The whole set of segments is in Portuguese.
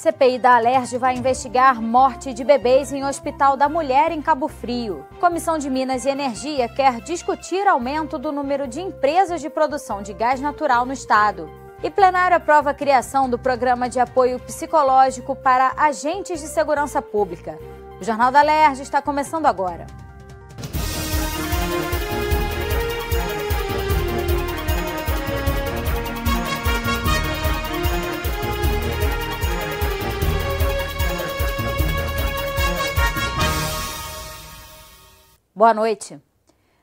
CPI da Alerj vai investigar morte de bebês em Hospital da Mulher em Cabo Frio. Comissão de Minas e Energia quer discutir aumento do número de empresas de produção de gás natural no estado. E plenário aprova a criação do Programa de Apoio Psicológico para Agentes de Segurança Pública. O Jornal da Alerj está começando agora. Boa noite.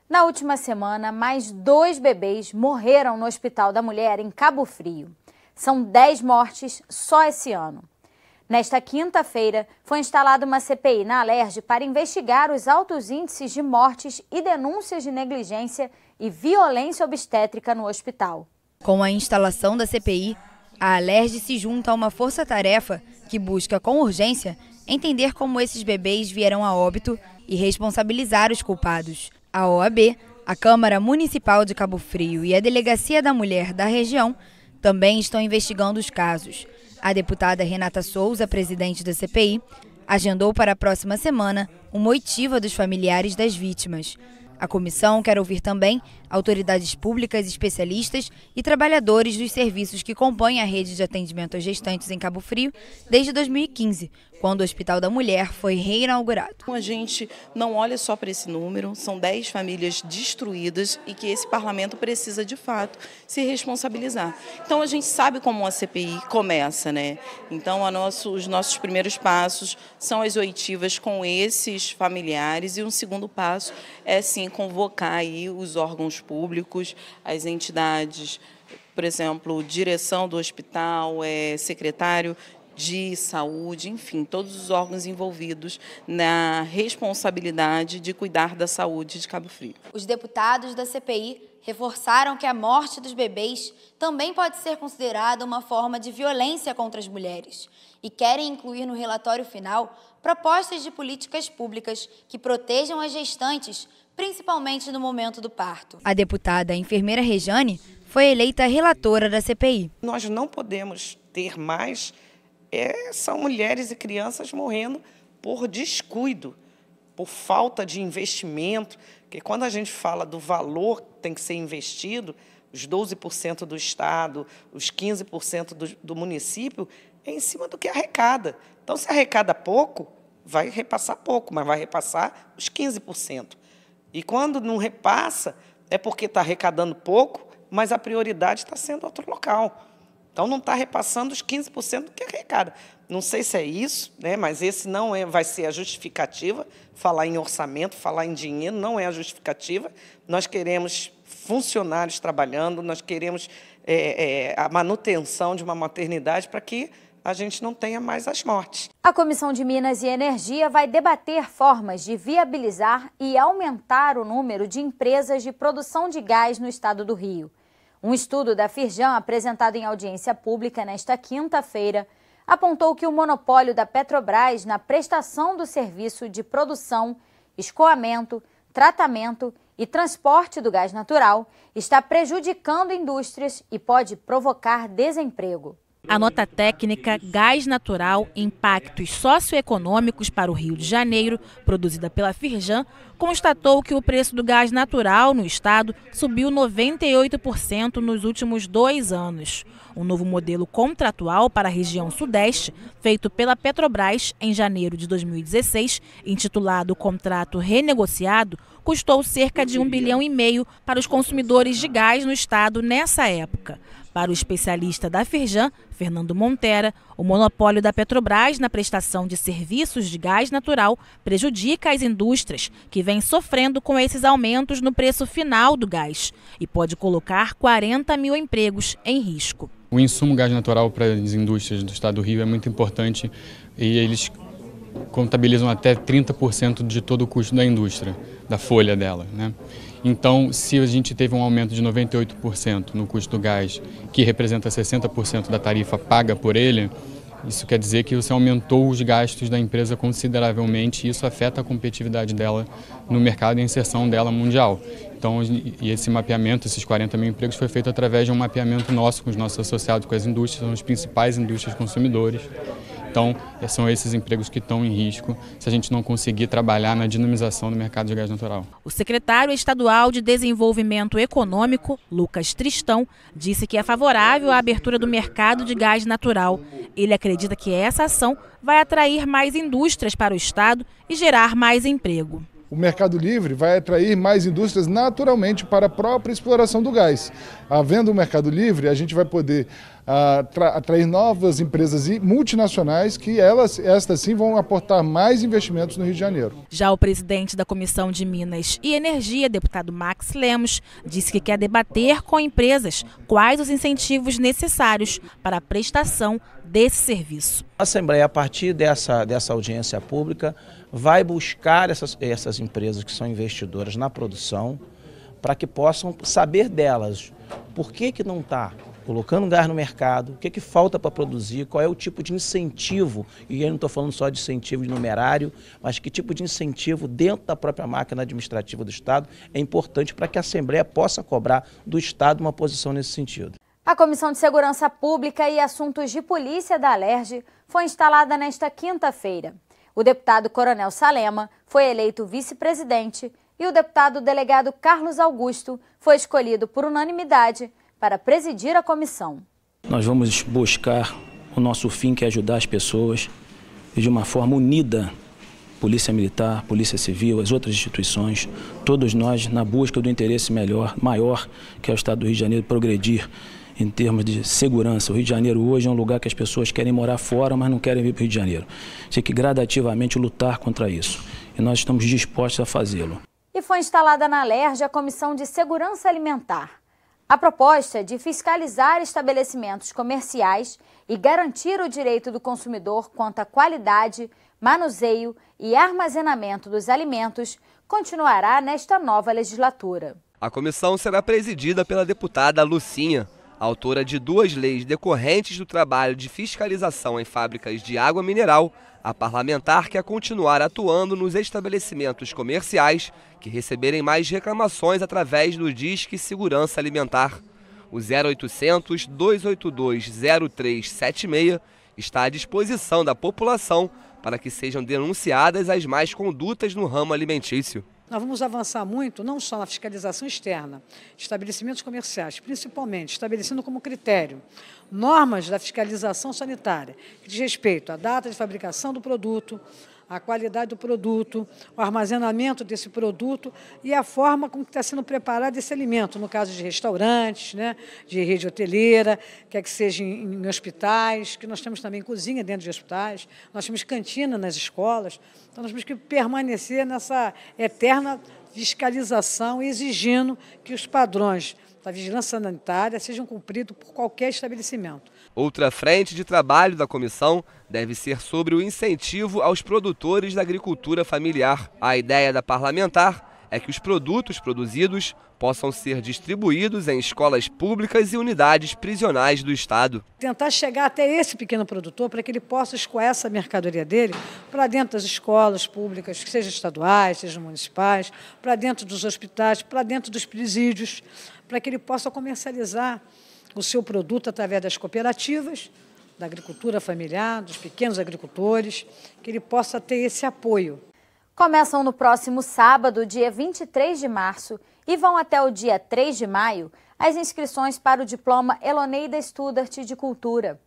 Na última semana, mais dois bebês morreram no Hospital da Mulher em Cabo Frio. São 10 mortes só esse ano. Nesta quinta-feira, foi instalada uma CPI na Alerj para investigar os altos índices de mortes e denúncias de negligência e violência obstétrica no hospital. Com a instalação da CPI, a Alerj se junta a uma força-tarefa que busca, com urgência, entender como esses bebês vieram a óbito e responsabilizar os culpados. A OAB, a Câmara Municipal de Cabo Frio e a Delegacia da Mulher da região também estão investigando os casos. A deputada Renata Souza, presidente da CPI, agendou para a próxima semana uma oitiva dos familiares das vítimas. A comissão quer ouvir também autoridades públicas, especialistas e trabalhadores dos serviços que compõem a rede de atendimento aos gestantes em Cabo Frio desde 2015, quando o Hospital da Mulher foi reinaugurado. Então, a gente não olha só para esse número, são 10 famílias destruídas e que esse parlamento precisa de fato se responsabilizar. Então a gente sabe como a CPI começa, né? Então nosso, os nossos primeiros passos são as oitivas com esses familiares e um segundo passo é sim também convocar aí os órgãos públicos, as entidades, por exemplo, direção do hospital, é, secretário de saúde, enfim, todos os órgãos envolvidos na responsabilidade de cuidar da saúde de Cabo Frio. Os deputados da CPI reforçaram que a morte dos bebês também pode ser considerada uma forma de violência contra as mulheres e querem incluir no relatório final propostas de políticas públicas que protejam as gestantes principalmente no momento do parto. A deputada a enfermeira Rejane foi eleita relatora da CPI. Nós não podemos ter mais é, são mulheres e crianças morrendo por descuido, por falta de investimento, porque quando a gente fala do valor que tem que ser investido, os 12% do Estado, os 15% do, do município, é em cima do que arrecada. Então, se arrecada pouco, vai repassar pouco, mas vai repassar os 15%. E quando não repassa, é porque está arrecadando pouco, mas a prioridade está sendo outro local. Então não está repassando os 15% do que arrecada. Não sei se é isso, né? mas esse não é, vai ser a justificativa. Falar em orçamento, falar em dinheiro, não é a justificativa. Nós queremos funcionários trabalhando, nós queremos é, é, a manutenção de uma maternidade para que a gente não tenha mais as mortes. A Comissão de Minas e Energia vai debater formas de viabilizar e aumentar o número de empresas de produção de gás no estado do Rio. Um estudo da Firjan, apresentado em audiência pública nesta quinta-feira, apontou que o monopólio da Petrobras na prestação do serviço de produção, escoamento, tratamento e transporte do gás natural está prejudicando indústrias e pode provocar desemprego. A nota técnica Gás Natural Impactos Socioeconômicos para o Rio de Janeiro, produzida pela Firjan, constatou que o preço do gás natural no estado subiu 98% nos últimos dois anos. Um novo modelo contratual para a região Sudeste, feito pela Petrobras em janeiro de 2016, intitulado Contrato Renegociado, custou cerca de um bilhão e meio para os consumidores de gás no estado nessa época. Para o especialista da Firjan, Fernando Montera, o monopólio da Petrobras na prestação de serviços de gás natural prejudica as indústrias, que vêm sofrendo com esses aumentos no preço final do gás, e pode colocar 40 mil empregos em risco. O insumo gás natural para as indústrias do estado do Rio é muito importante e eles contabilizam até 30% de todo o custo da indústria, da folha dela. Né? Então, se a gente teve um aumento de 98% no custo do gás, que representa 60% da tarifa paga por ele, isso quer dizer que você aumentou os gastos da empresa consideravelmente e isso afeta a competitividade dela no mercado e a inserção dela mundial. Então, e esse mapeamento, esses 40 mil empregos, foi feito através de um mapeamento nosso com os nossos associados com as indústrias, são as principais indústrias consumidores. Então, são esses empregos que estão em risco se a gente não conseguir trabalhar na dinamização do mercado de gás natural. O secretário estadual de Desenvolvimento Econômico, Lucas Tristão, disse que é favorável à abertura do mercado de gás natural. Ele acredita que essa ação vai atrair mais indústrias para o estado e gerar mais emprego. O mercado livre vai atrair mais indústrias naturalmente para a própria exploração do gás. Havendo o mercado livre, a gente vai poder atrair novas empresas multinacionais que elas, estas sim, vão aportar mais investimentos no Rio de Janeiro. Já o presidente da Comissão de Minas e Energia, deputado Max Lemos, disse que quer debater com empresas quais os incentivos necessários para a prestação desse serviço. A Assembleia, a partir dessa, dessa audiência pública, vai buscar essas, essas empresas que são investidoras na produção para que possam saber delas por que, que não está colocando gás no mercado, o que, é que falta para produzir, qual é o tipo de incentivo, e eu não estou falando só de incentivo de numerário, mas que tipo de incentivo dentro da própria máquina administrativa do Estado é importante para que a Assembleia possa cobrar do Estado uma posição nesse sentido. A Comissão de Segurança Pública e Assuntos de Polícia da Alerj foi instalada nesta quinta-feira. O deputado Coronel Salema foi eleito vice-presidente e o deputado delegado Carlos Augusto foi escolhido por unanimidade para presidir a comissão. Nós vamos buscar o nosso fim, que é ajudar as pessoas, e de uma forma unida, Polícia Militar, Polícia Civil, as outras instituições, todos nós na busca do interesse melhor, maior, que é o Estado do Rio de Janeiro progredir em termos de segurança. O Rio de Janeiro hoje é um lugar que as pessoas querem morar fora, mas não querem vir para o Rio de Janeiro. Tem que gradativamente lutar contra isso. E nós estamos dispostos a fazê-lo. E foi instalada na LERJ a Comissão de Segurança Alimentar. A proposta é de fiscalizar estabelecimentos comerciais e garantir o direito do consumidor quanto à qualidade, manuseio e armazenamento dos alimentos continuará nesta nova legislatura. A comissão será presidida pela deputada Lucinha, autora de duas leis decorrentes do trabalho de fiscalização em fábricas de água mineral, a parlamentar quer continuar atuando nos estabelecimentos comerciais que receberem mais reclamações através do Disque Segurança Alimentar. O 0800 282 0376 está à disposição da população para que sejam denunciadas as más condutas no ramo alimentício. Nós vamos avançar muito, não só na fiscalização externa, estabelecimentos comerciais, principalmente estabelecendo como critério normas da fiscalização sanitária, que diz respeito à data de fabricação do produto, a qualidade do produto, o armazenamento desse produto e a forma como está sendo preparado esse alimento, no caso de restaurantes, né, de rede hoteleira, quer que seja em, em hospitais, que nós temos também cozinha dentro de hospitais, nós temos cantina nas escolas. Então nós temos que permanecer nessa eterna fiscalização, exigindo que os padrões da vigilância sanitária sejam cumpridos por qualquer estabelecimento. Outra frente de trabalho da comissão deve ser sobre o incentivo aos produtores da agricultura familiar. A ideia da parlamentar é que os produtos produzidos possam ser distribuídos em escolas públicas e unidades prisionais do Estado. Tentar chegar até esse pequeno produtor para que ele possa escoar essa mercadoria dele para dentro das escolas públicas, que sejam estaduais, sejam municipais, para dentro dos hospitais, para dentro dos presídios, para que ele possa comercializar o seu produto através das cooperativas, da agricultura familiar, dos pequenos agricultores, que ele possa ter esse apoio começam no próximo sábado, dia 23 de março, e vão até o dia 3 de maio as inscrições para o diploma Eloneida Studart de Cultura.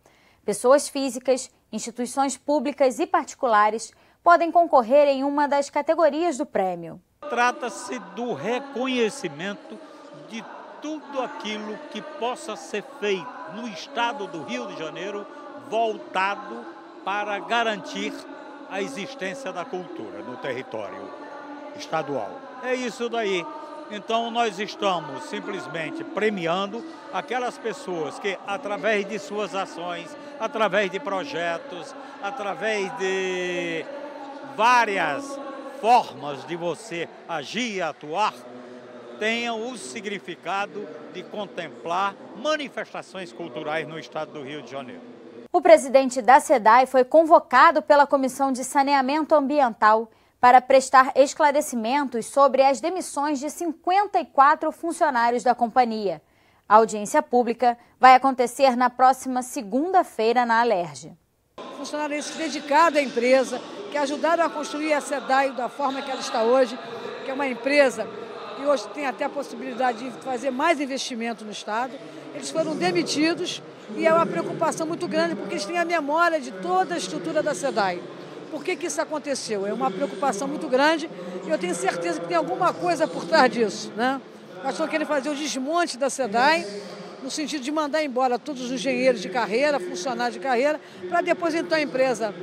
Pessoas físicas, instituições públicas e particulares podem concorrer em uma das categorias do prêmio. Trata-se do reconhecimento de tudo aquilo que possa ser feito no estado do Rio de Janeiro voltado para garantir a existência da cultura no território estadual. É isso daí. Então, nós estamos simplesmente premiando aquelas pessoas que, através de suas ações, através de projetos, através de várias formas de você agir e atuar, tenham o significado de contemplar manifestações culturais no estado do Rio de Janeiro. O presidente da SEDAI foi convocado pela Comissão de Saneamento Ambiental para prestar esclarecimentos sobre as demissões de 54 funcionários da companhia. A audiência pública vai acontecer na próxima segunda-feira na Alerj. Funcionários dedicados à empresa, que ajudaram a construir a SEDAI da forma que ela está hoje, que é uma empresa e hoje tem até a possibilidade de fazer mais investimento no Estado. Eles foram demitidos e é uma preocupação muito grande porque eles têm a memória de toda a estrutura da SEDAI. Por que, que isso aconteceu? É uma preocupação muito grande e eu tenho certeza que tem alguma coisa por trás disso. Né? Nós estamos querendo fazer o desmonte da SEDAI no sentido de mandar embora todos os engenheiros de carreira, funcionários de carreira, para depois então a empresa,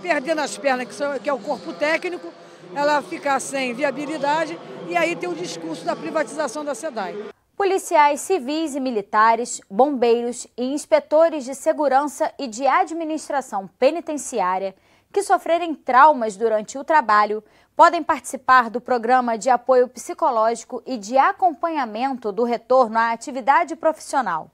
perdendo as pernas, que é o corpo técnico, ela ficar sem viabilidade e aí tem o discurso da privatização da SEDAI. Policiais civis e militares, bombeiros e inspetores de segurança e de administração penitenciária que sofrerem traumas durante o trabalho podem participar do programa de apoio psicológico e de acompanhamento do retorno à atividade profissional.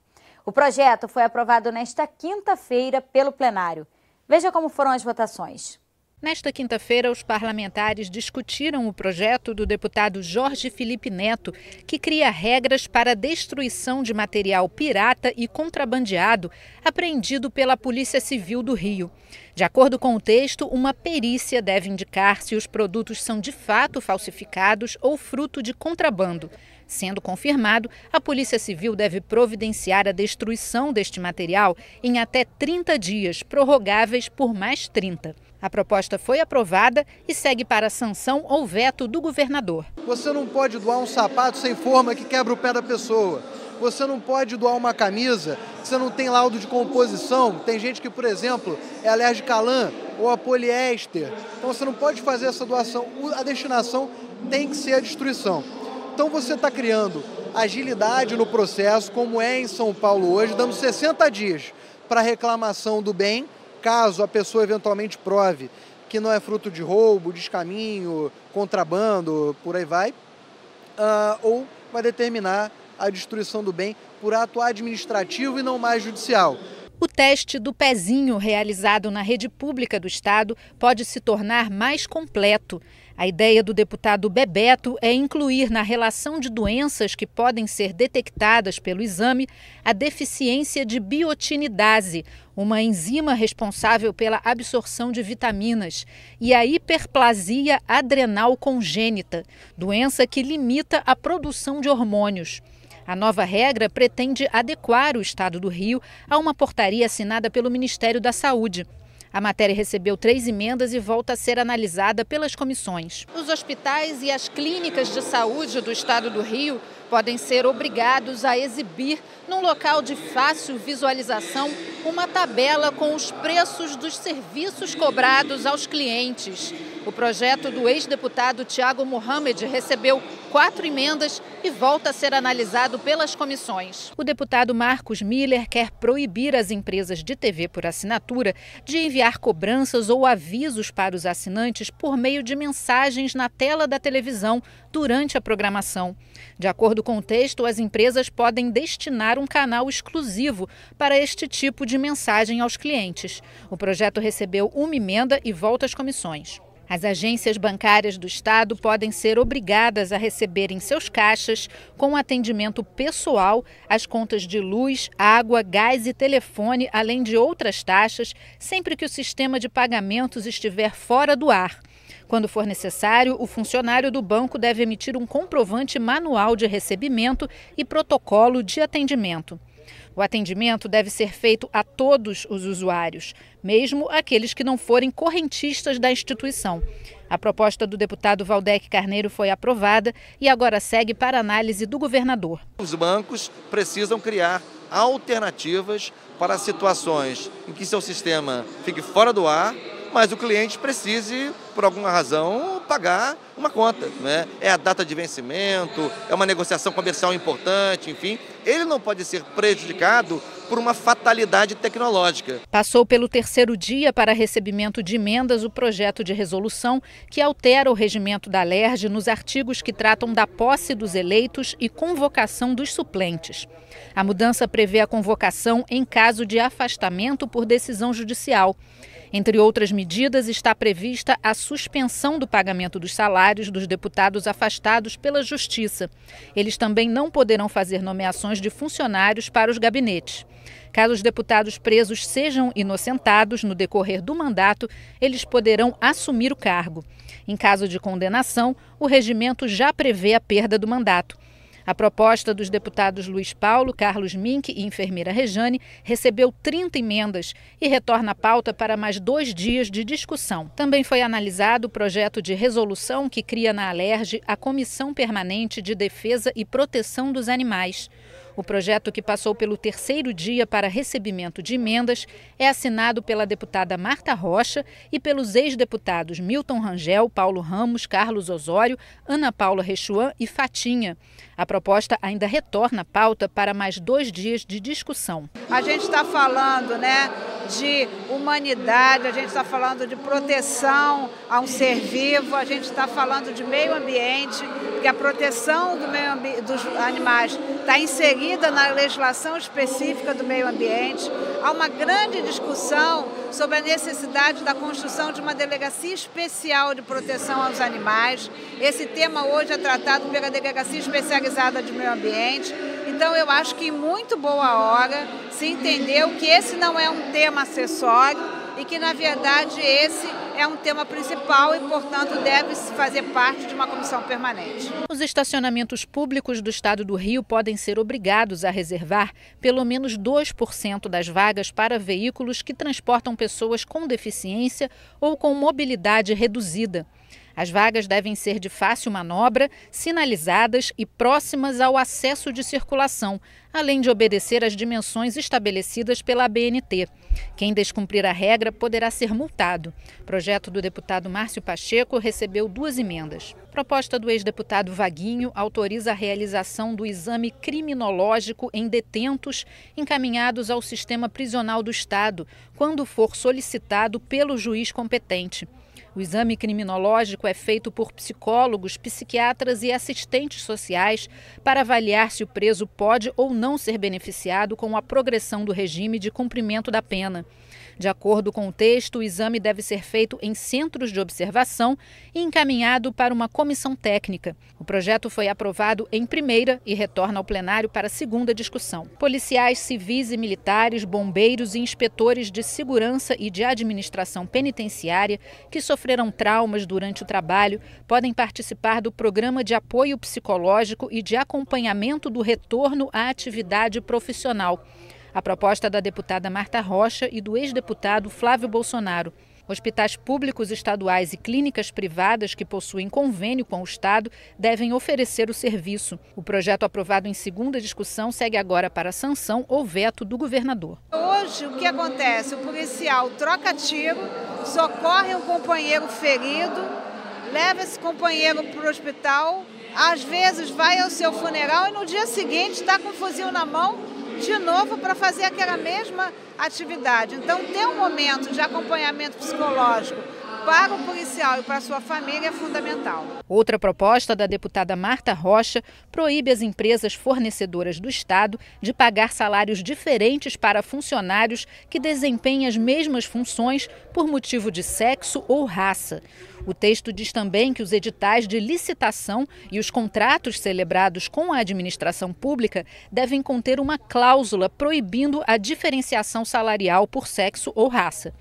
O projeto foi aprovado nesta quinta-feira pelo plenário. Veja como foram as votações. Nesta quinta-feira, os parlamentares discutiram o projeto do deputado Jorge Felipe Neto, que cria regras para a destruição de material pirata e contrabandeado apreendido pela Polícia Civil do Rio. De acordo com o texto, uma perícia deve indicar se os produtos são de fato falsificados ou fruto de contrabando. Sendo confirmado, a Polícia Civil deve providenciar a destruição deste material em até 30 dias, prorrogáveis por mais 30. A proposta foi aprovada e segue para sanção ou veto do governador. Você não pode doar um sapato sem forma que quebra o pé da pessoa. Você não pode doar uma camisa que você não tem laudo de composição. Tem gente que, por exemplo, é alérgica a lã ou a poliéster. Então você não pode fazer essa doação. A destinação tem que ser a destruição. Então você está criando agilidade no processo, como é em São Paulo hoje, dando 60 dias para reclamação do bem caso a pessoa eventualmente prove que não é fruto de roubo, descaminho, contrabando, por aí vai, uh, ou vai determinar a destruição do bem por ato administrativo e não mais judicial. O teste do pezinho realizado na rede pública do Estado pode se tornar mais completo. A ideia do deputado Bebeto é incluir na relação de doenças que podem ser detectadas pelo exame a deficiência de biotinidase, uma enzima responsável pela absorção de vitaminas, e a hiperplasia adrenal congênita, doença que limita a produção de hormônios. A nova regra pretende adequar o estado do Rio a uma portaria assinada pelo Ministério da Saúde. A matéria recebeu três emendas e volta a ser analisada pelas comissões. Os hospitais e as clínicas de saúde do estado do Rio podem ser obrigados a exibir, num local de fácil visualização, uma tabela com os preços dos serviços cobrados aos clientes. O projeto do ex-deputado Tiago Mohamed recebeu quatro emendas e volta a ser analisado pelas comissões. O deputado Marcos Miller quer proibir as empresas de TV por assinatura de enviar cobranças ou avisos para os assinantes por meio de mensagens na tela da televisão durante a programação. De acordo com o texto, as empresas podem destinar um canal exclusivo para este tipo de mensagem aos clientes. O projeto recebeu uma emenda e volta às comissões. As agências bancárias do Estado podem ser obrigadas a receber em seus caixas, com atendimento pessoal, as contas de luz, água, gás e telefone, além de outras taxas, sempre que o sistema de pagamentos estiver fora do ar. Quando for necessário, o funcionário do banco deve emitir um comprovante manual de recebimento e protocolo de atendimento. O atendimento deve ser feito a todos os usuários, mesmo aqueles que não forem correntistas da instituição. A proposta do deputado Valdec Carneiro foi aprovada e agora segue para análise do governador. Os bancos precisam criar alternativas para situações em que seu sistema fique fora do ar mas o cliente precise, por alguma razão, pagar uma conta. Né? É a data de vencimento, é uma negociação comercial importante, enfim. Ele não pode ser prejudicado por uma fatalidade tecnológica. Passou pelo terceiro dia para recebimento de emendas o projeto de resolução que altera o regimento da LERJ nos artigos que tratam da posse dos eleitos e convocação dos suplentes. A mudança prevê a convocação em caso de afastamento por decisão judicial. Entre outras medidas, está prevista a suspensão do pagamento dos salários dos deputados afastados pela Justiça. Eles também não poderão fazer nomeações de funcionários para os gabinetes. Caso os deputados presos sejam inocentados no decorrer do mandato, eles poderão assumir o cargo. Em caso de condenação, o regimento já prevê a perda do mandato. A proposta dos deputados Luiz Paulo, Carlos Mink e enfermeira Rejane recebeu 30 emendas e retorna a pauta para mais dois dias de discussão. Também foi analisado o projeto de resolução que cria na Alerj a Comissão Permanente de Defesa e Proteção dos Animais. O projeto que passou pelo terceiro dia para recebimento de emendas é assinado pela deputada Marta Rocha e pelos ex-deputados Milton Rangel, Paulo Ramos, Carlos Osório, Ana Paula Rechuan e Fatinha. A proposta ainda retorna à pauta para mais dois dias de discussão. A gente está falando né, de humanidade, a gente está falando de proteção a um ser vivo, a gente está falando de meio ambiente, que a proteção do meio dos animais está inserida na legislação específica do meio ambiente. Há uma grande discussão sobre a necessidade da construção de uma delegacia especial de proteção aos animais. Esse tema hoje é tratado pela delegacia especializada de meio ambiente. Então eu acho que em muito boa hora se entendeu que esse não é um tema acessório e que na verdade esse é um tema principal e, portanto, deve fazer parte de uma comissão permanente. Os estacionamentos públicos do estado do Rio podem ser obrigados a reservar pelo menos 2% das vagas para veículos que transportam pessoas com deficiência ou com mobilidade reduzida. As vagas devem ser de fácil manobra, sinalizadas e próximas ao acesso de circulação, além de obedecer às dimensões estabelecidas pela BNt. Quem descumprir a regra poderá ser multado. O projeto do deputado Márcio Pacheco recebeu duas emendas. Proposta do ex-deputado Vaguinho autoriza a realização do exame criminológico em detentos encaminhados ao sistema prisional do Estado, quando for solicitado pelo juiz competente. O exame criminológico é feito por psicólogos, psiquiatras e assistentes sociais para avaliar se o preso pode ou não ser beneficiado com a progressão do regime de cumprimento da pena. De acordo com o texto, o exame deve ser feito em centros de observação e encaminhado para uma comissão técnica. O projeto foi aprovado em primeira e retorna ao plenário para segunda discussão. Policiais civis e militares, bombeiros e inspetores de segurança e de administração penitenciária que sofreram traumas durante o trabalho podem participar do programa de apoio psicológico e de acompanhamento do retorno à atividade profissional. A proposta é da deputada Marta Rocha e do ex-deputado Flávio Bolsonaro. Hospitais públicos estaduais e clínicas privadas que possuem convênio com o Estado devem oferecer o serviço. O projeto aprovado em segunda discussão segue agora para sanção ou veto do governador. Hoje, o que acontece? O policial troca tiro, socorre um companheiro ferido, leva esse companheiro para o hospital, às vezes vai ao seu funeral e no dia seguinte está com um fuzil na mão de novo para fazer aquela mesma atividade. Então, ter um momento de acompanhamento psicológico para o policial e para a sua família é fundamental. Outra proposta da deputada Marta Rocha proíbe as empresas fornecedoras do Estado de pagar salários diferentes para funcionários que desempenhem as mesmas funções por motivo de sexo ou raça. O texto diz também que os editais de licitação e os contratos celebrados com a administração pública devem conter uma cláusula proibindo a diferenciação salarial por sexo ou raça.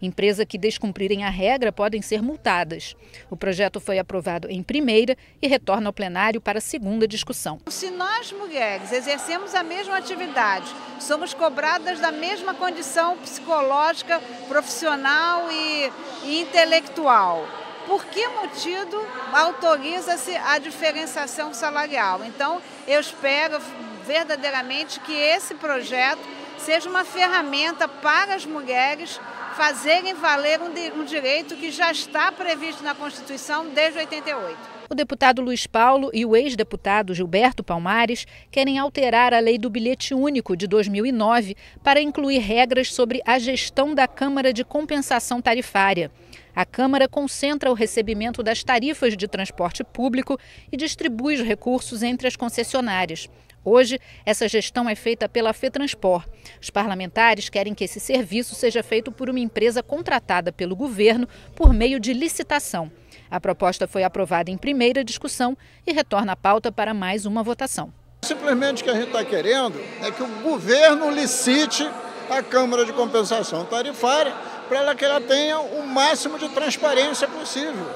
Empresas que descumprirem a regra podem ser multadas. O projeto foi aprovado em primeira e retorna ao plenário para segunda discussão. Se nós, mulheres, exercemos a mesma atividade, somos cobradas da mesma condição psicológica, profissional e, e intelectual por que motivo autoriza-se a diferenciação salarial. Então, eu espero verdadeiramente que esse projeto seja uma ferramenta para as mulheres fazerem valer um, um direito que já está previsto na Constituição desde 88. O deputado Luiz Paulo e o ex-deputado Gilberto Palmares querem alterar a lei do bilhete único de 2009 para incluir regras sobre a gestão da Câmara de Compensação Tarifária. A Câmara concentra o recebimento das tarifas de transporte público e distribui os recursos entre as concessionárias. Hoje, essa gestão é feita pela FETranspor. Os parlamentares querem que esse serviço seja feito por uma empresa contratada pelo governo por meio de licitação. A proposta foi aprovada em primeira discussão e retorna à pauta para mais uma votação. Simplesmente o que a gente está querendo é que o governo licite a Câmara de Compensação Tarifária para que ela tenha o máximo de transparência possível.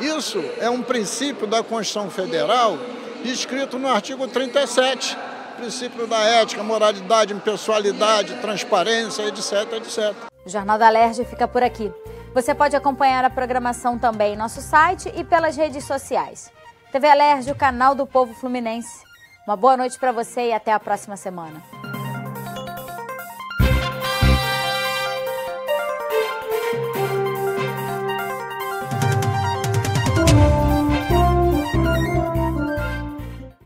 Isso é um princípio da Constituição Federal escrito no artigo 37, princípio da ética, moralidade, impessoalidade, transparência, etc, etc. O Jornal da Lerge fica por aqui. Você pode acompanhar a programação também em nosso site e pelas redes sociais. TV Alerj, o canal do povo fluminense. Uma boa noite para você e até a próxima semana.